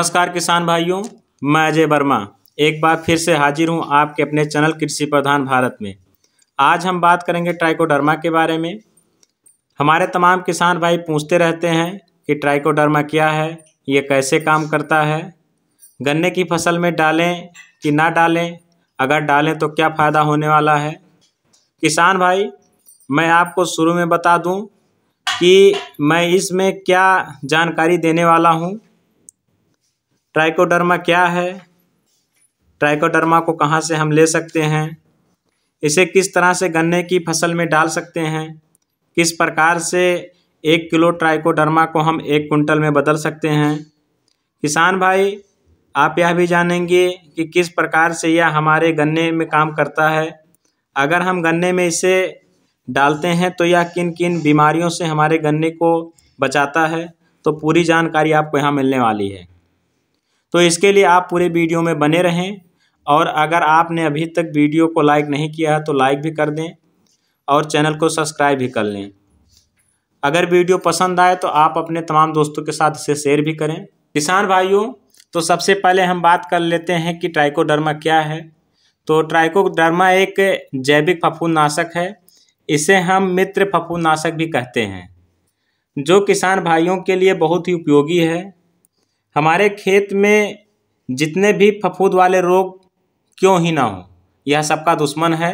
नमस्कार किसान भाइयों मैं अजय वर्मा एक बार फिर से हाजिर हूं आपके अपने चैनल कृषि प्रधान भारत में आज हम बात करेंगे ट्राइकोडर्मा के बारे में हमारे तमाम किसान भाई पूछते रहते हैं कि ट्राइकोडर्मा क्या है ये कैसे काम करता है गन्ने की फसल में डालें कि ना डालें अगर डालें तो क्या फ़ायदा होने वाला है किसान भाई मैं आपको शुरू में बता दूँ कि मैं इसमें क्या जानकारी देने वाला हूँ ट्राइकोडर्मा क्या है ट्राइकोडर्मा को कहाँ से हम ले सकते हैं इसे किस तरह से गन्ने की फसल में डाल सकते हैं किस प्रकार से एक किलो ट्राइकोडर्मा को हम एक कुंटल में बदल सकते हैं किसान भाई आप यह भी जानेंगे कि किस प्रकार से यह हमारे गन्ने में काम करता है अगर हम गन्ने में इसे डालते हैं तो यह किन किन बीमारियों से हमारे गन्ने को बचाता है तो पूरी जानकारी आपको यहाँ मिलने वाली है तो इसके लिए आप पूरे वीडियो में बने रहें और अगर आपने अभी तक वीडियो को लाइक नहीं किया है तो लाइक भी कर दें और चैनल को सब्सक्राइब भी कर लें अगर वीडियो पसंद आए तो आप अपने तमाम दोस्तों के साथ इसे शेयर भी करें किसान भाइयों तो सबसे पहले हम बात कर लेते हैं कि ट्राइकोडर्मा क्या है तो ट्राइकोडर्मा एक जैविक फफूंदनाशक है इसे हम मित्र फफूंदनाशक भी कहते हैं जो किसान भाइयों के लिए बहुत ही उपयोगी है हमारे खेत में जितने भी फफूद वाले रोग क्यों ही ना हो यह सबका दुश्मन है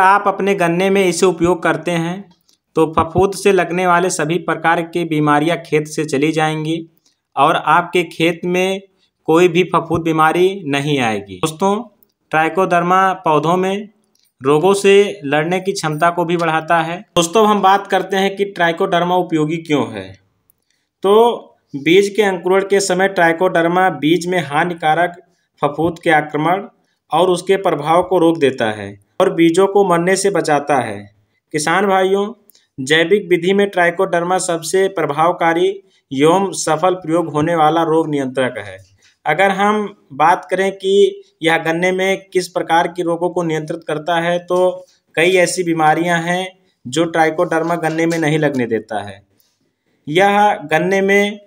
आप अपने गन्ने में इसे उपयोग करते हैं तो फफूद से लगने वाले सभी प्रकार के बीमारियां खेत से चली जाएंगी और आपके खेत में कोई भी फफूद बीमारी नहीं आएगी दोस्तों ट्राइकोडर्मा पौधों में रोगों से लड़ने की क्षमता को भी बढ़ाता है दोस्तों हम बात करते हैं कि ट्राइकोडर्मा उपयोगी क्यों है तो बीज के अंकुरण के समय ट्राइकोडर्मा बीज में हानिकारक फफूत के आक्रमण और उसके प्रभाव को रोक देता है और बीजों को मरने से बचाता है किसान भाइयों जैविक विधि में ट्राइकोडर्मा सबसे प्रभावकारी एवं सफल प्रयोग होने वाला रोग नियंत्रक है अगर हम बात करें कि यह गन्ने में किस प्रकार के रोगों को नियंत्रित करता है तो कई ऐसी बीमारियां हैं जो ट्राइकोडर्मा गन्ने में नहीं लगने देता है यह गन्ने में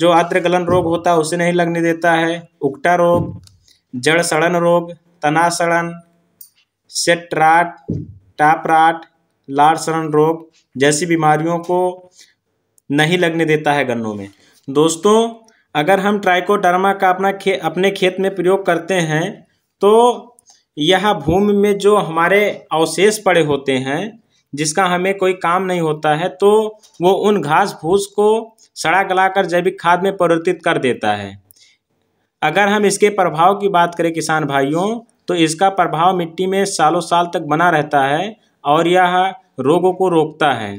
जो गलन रोग होता है उसे नहीं लगने देता है उकटा रोग जड़ सड़न रोग तना सड़न सेट्राट टापराट लार सड़न रोग जैसी बीमारियों को नहीं लगने देता है गन्नों में दोस्तों अगर हम ट्राइकोडर्मा का अपना खे अपने खेत में प्रयोग करते हैं तो यह भूमि में जो हमारे अवशेष पड़े होते हैं जिसका हमें कोई काम नहीं होता है तो वो उन घास फूस को सड़ा गलाकर जैविक खाद में परिवर्तित कर देता है अगर हम इसके प्रभाव की बात करें किसान भाइयों तो इसका प्रभाव मिट्टी में सालों साल तक बना रहता है और यह रोगों को रोकता है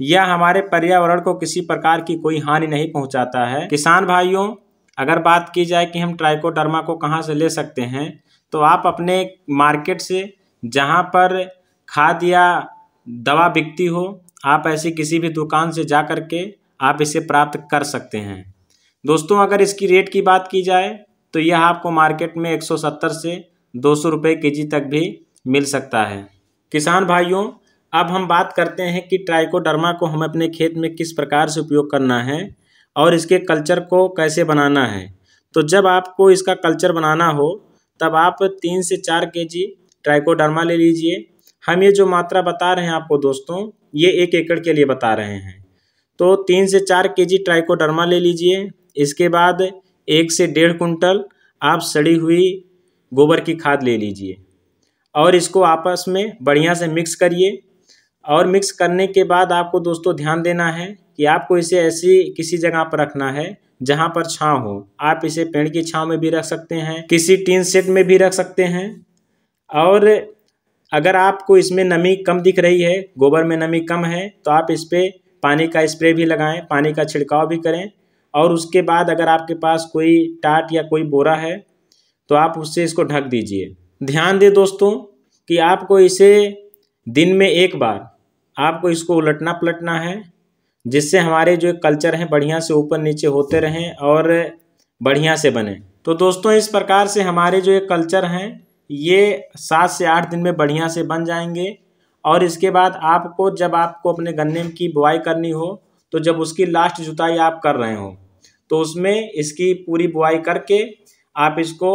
यह हमारे पर्यावरण को किसी प्रकार की कोई हानि नहीं पहुंचाता है किसान भाइयों अगर बात की जाए कि हम ट्राइकोडर्मा को कहाँ से ले सकते हैं तो आप अपने मार्केट से जहाँ पर खाद या दवा बिकती हो आप ऐसी किसी भी दुकान से जा कर के आप इसे प्राप्त कर सकते हैं दोस्तों अगर इसकी रेट की बात की जाए तो यह आपको मार्केट में 170 से दो सौ रुपये के जी तक भी मिल सकता है किसान भाइयों अब हम बात करते हैं कि ट्राइकोडर्मा को हम अपने खेत में किस प्रकार से उपयोग करना है और इसके कल्चर को कैसे बनाना है तो जब आपको इसका कल्चर बनाना हो तब आप तीन से चार के जी ट्राइकोडर्मा ले लीजिए हम ये जो मात्रा बता रहे हैं आपको दोस्तों ये एक एकड़ के लिए बता रहे हैं तो तीन से चार के जी ट्राइकोडर्मा ले लीजिए इसके बाद एक से डेढ़ कुंटल आप सड़ी हुई गोबर की खाद ले लीजिए और इसको आपस में बढ़िया से मिक्स करिए और मिक्स करने के बाद आपको दोस्तों ध्यान देना है कि आपको इसे ऐसी किसी जगह पर रखना है जहाँ पर छाँव हो आप इसे पेड़ की छाँव में भी रख सकते हैं किसी टीन सेट में भी रख सकते हैं और अगर आपको इसमें नमी कम दिख रही है गोबर में नमी कम है तो आप इस पर पानी का स्प्रे भी लगाएं पानी का छिड़काव भी करें और उसके बाद अगर आपके पास कोई टाट या कोई बोरा है तो आप उससे इसको ढक दीजिए ध्यान दें दोस्तों कि आपको इसे दिन में एक बार आपको इसको उलटना पलटना है जिससे हमारे जो कल्चर हैं बढ़िया से ऊपर नीचे होते रहें और बढ़िया से बने तो दोस्तों इस प्रकार से हमारे जो ये कल्चर हैं ये सात से आठ दिन में बढ़िया से बन जाएंगे और इसके बाद आपको जब आपको अपने गन्ने की बुआई करनी हो तो जब उसकी लास्ट जुताई आप कर रहे हो तो उसमें इसकी पूरी बुआई करके आप इसको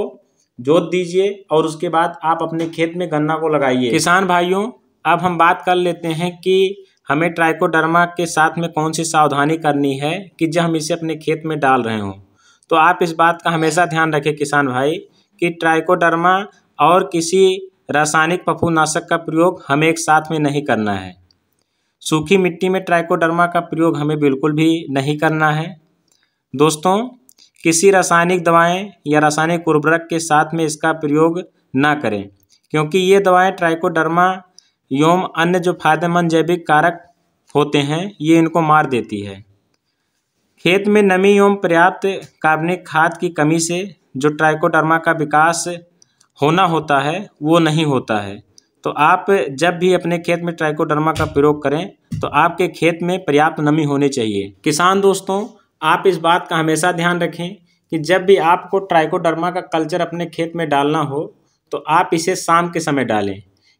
जोत दीजिए और उसके बाद आप अपने खेत में गन्ना को लगाइए किसान भाइयों अब हम बात कर लेते हैं कि हमें ट्राइकोडर्मा के साथ में कौन सी सावधानी करनी है कि जब हम इसे अपने खेत में डाल रहे हों तो आप इस बात का हमेशा ध्यान रखें किसान भाई कि ट्राइकोडर्मा और किसी रासायनिक फफूंदनाशक का प्रयोग हमें एक साथ में नहीं करना है सूखी मिट्टी में ट्राइकोडर्मा का प्रयोग हमें बिल्कुल भी नहीं करना है दोस्तों किसी रासायनिक दवाएं या रासायनिक उर्वरक के साथ में इसका प्रयोग ना करें क्योंकि ये दवाएं ट्राइकोडर्मा एवं अन्य जो फायदेमंद जैविक कारक होते हैं ये इनको मार देती है खेत में नमी एवं पर्याप्त कार्बनिक खाद की कमी से जो ट्राइकोडर्मा का विकास होना होता है वो नहीं होता है तो आप जब भी अपने खेत में ट्राइकोडर्मा का प्रयोग करें तो आपके खेत में पर्याप्त नमी होनी चाहिए किसान दोस्तों आप इस बात का हमेशा ध्यान रखें कि जब भी आपको ट्राइकोडर्मा का कल्चर अपने खेत में डालना हो तो आप इसे शाम के समय डालें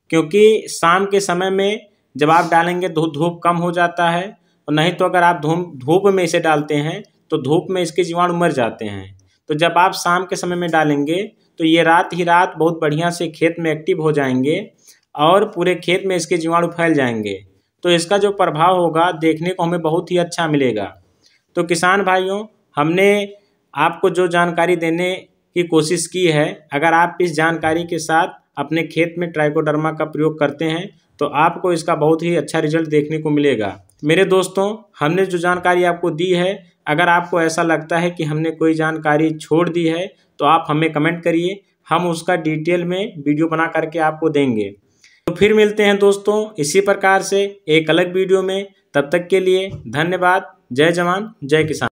क्योंकि शाम के समय में जब आप डालेंगे तो धूप कम हो जाता है और नहीं तो अगर आप धूप धूप में इसे डालते हैं तो धूप में इसके जीवाणु मर जाते हैं तो जब आप शाम के समय में डालेंगे तो ये रात ही रात बहुत बढ़िया से खेत में एक्टिव हो जाएंगे और पूरे खेत में इसके जीवाणु फैल जाएंगे तो इसका जो प्रभाव होगा देखने को हमें बहुत ही अच्छा मिलेगा तो किसान भाइयों हमने आपको जो जानकारी देने की कोशिश की है अगर आप इस जानकारी के साथ अपने खेत में ट्राइकोडर्मा का प्रयोग करते हैं तो आपको इसका बहुत ही अच्छा रिजल्ट देखने को मिलेगा मेरे दोस्तों हमने जो जानकारी आपको दी है अगर आपको ऐसा लगता है कि हमने कोई जानकारी छोड़ दी है तो आप हमें कमेंट करिए हम उसका डिटेल में वीडियो बना करके आपको देंगे तो फिर मिलते हैं दोस्तों इसी प्रकार से एक अलग वीडियो में तब तक के लिए धन्यवाद जय जवान जय किसान